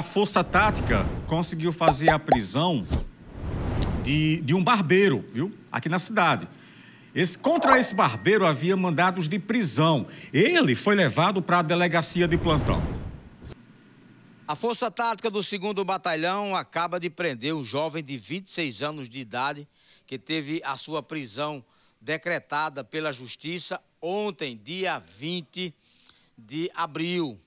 a Força Tática conseguiu fazer a prisão de, de um barbeiro, viu? Aqui na cidade. Esse, contra esse barbeiro havia mandados de prisão. Ele foi levado para a delegacia de plantão. A Força Tática do 2 Batalhão acaba de prender um jovem de 26 anos de idade que teve a sua prisão decretada pela Justiça ontem, dia 20 de abril.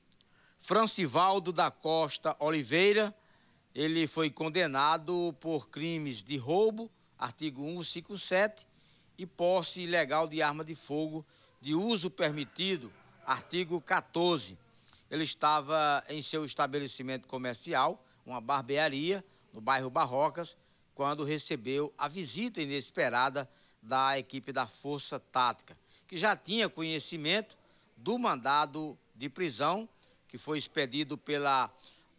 Francivaldo da Costa Oliveira. Ele foi condenado por crimes de roubo, artigo 157, e posse ilegal de arma de fogo de uso permitido, artigo 14. Ele estava em seu estabelecimento comercial, uma barbearia, no bairro Barrocas, quando recebeu a visita inesperada da equipe da Força Tática, que já tinha conhecimento do mandado de prisão que foi expedido pela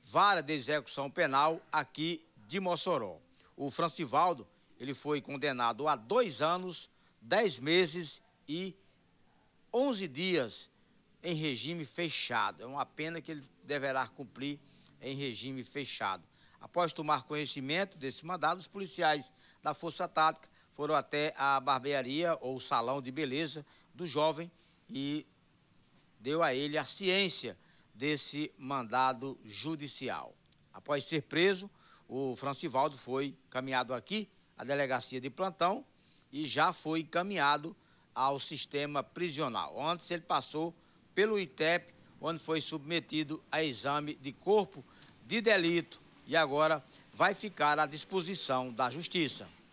Vara de Execução Penal aqui de Mossoró. O Francivaldo, ele foi condenado a dois anos, dez meses e onze dias em regime fechado. É uma pena que ele deverá cumprir em regime fechado. Após tomar conhecimento desse mandado, os policiais da Força Tática foram até a barbearia ou salão de beleza do jovem e deu a ele a ciência desse mandado judicial. Após ser preso, o Francivaldo foi caminhado aqui à delegacia de plantão e já foi encaminhado ao sistema prisional. Antes ele passou pelo ITEP, onde foi submetido a exame de corpo de delito e agora vai ficar à disposição da justiça.